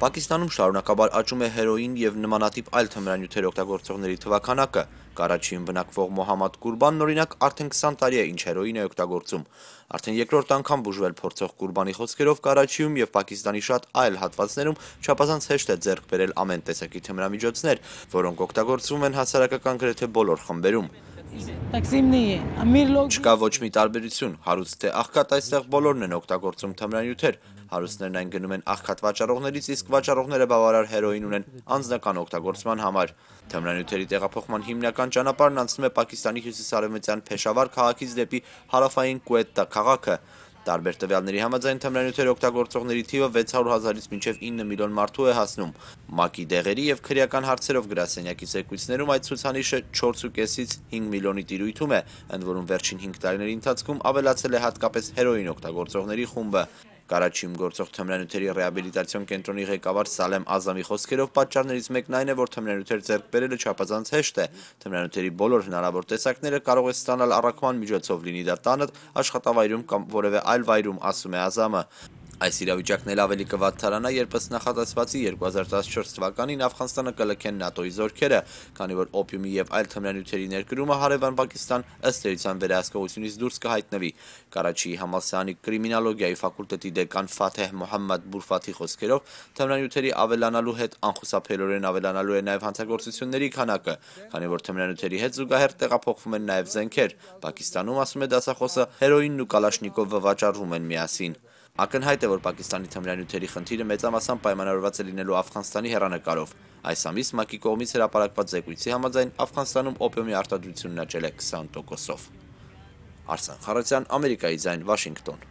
Պակիստանում շարունակաբար աճում է հերոին եւ նմանատիպ այլ թմրանյութեր օգտագործողների թվականակը։ Կարաչիում բնակվող Մոհամադ Կուրբանն օրինակ արդեն 20 տարի է ինչ հերոին է օգտագործում։ Արդեն երկրորդ անգամ բուժվել փորձող Կուրբանի խոսքերով Կարաչիում եւ Պակիստանի շատ այլ հատվածներում չափազանց հեշտ է ձեռք բերել ամեն տեսակի թմրամիջոցներ, որոնք օգտագործվում են հասարակական գրեթե բոլոր խմբերում։ Չկա ոչ մի տարբերություն, հարուստ թե աղքատ այստեղ բոլորն են օգտագործում թմրանյութեր, հարուստներն այն գնում են աղքատ վաճառողներից, իսկ վաճառողները բավարար հերոին ունեն անձնական օգտագործման համար։ Թմրանյութերի տեղափոխման հիմնական ճանապարհն անցնում է Պակիստանի հյուսիսարևմտյան Փեշավար քաղաքից դեպի հարավային Կուետտա քաղաքը։ Տարբեր տվյալների համաձայն թմրանյութեր օգտագործողների թիվը 600 հազարից մինչև 9 միլիոն մարդու է հասնում։ ՄԱԿ-ի դեղերի եւ քրեական հարցերով գրասենյակի զեկույցներում այդ ցուցանիշը 4.5-ից 5 միլիոնի տիրույթում է, ընդ որում վերջին 5 տարիների ընթացքում ավելացել է հատկապես հերոին օգտագործողների խումբը։ Կարաչիում գործող թմրանյութերի ռեաբիլիտացիոն կենտրոնի ղեկավար Սալեմ Ազամի խոսքերով պատճառներից մեկն այն է, որ թմրանյութեր ձեռք բերելը չափազանց հեշտ է։ Թմրանյութերի բոլոր հնարավոր տեսակները կարող է ստանալ առաքման միջոցով լինի դա տանը, աշխատավայրում կամ որևէ այլ վայրում, ասում է Ազամը։ Այս իրավիճակն էլ ավելի կվատթարանա, երբ ըստ նախատեսվածի 2014 թվականին Աֆղանստանը կլքեն ՆԱՏՕ-ի զորքերը, քանի որ օպիումի եւ այլ թմրանյութերի ներկրումը հարևան Պակիստան ըստ երիտան վերահսկողությունից դուրս կհայտնվի։ Կարաչիի համալսարանի կրիմինալոգիայի ֆակուլտետի դեկան Ֆաթեհ Մոհամմադ Բուրֆաթի խոսքերով թմրանյութերի ավելանալու հետ անխուսափելորեն ավելանալու է նաեւ հանցագործությունների քանակը, քանի որ թմրանյութերի հետ զուգահեռ տեղափոխվում են նաեւ զենքեր։ Պակիստանում ասում է դասախոսը հերոինն ու կալաշնիկովը վաճառվում են միասին։ Ակնհայտ է, որ Պակիստանի թմրանյութերի խնդիրը մեծամասամբ պայմանավորված է լինելու Աֆղանստանի հեռանկարով։ Այս ամիս ՄԱԿ-ի կողմից հրապարակված զեկույցի համաձայն Աֆղանստանում օպիումի արտադրությունն աճել է 20%-ով։ Արսան Խարոցյան, Ամերիկայի ձայն, Վաշինգտոն։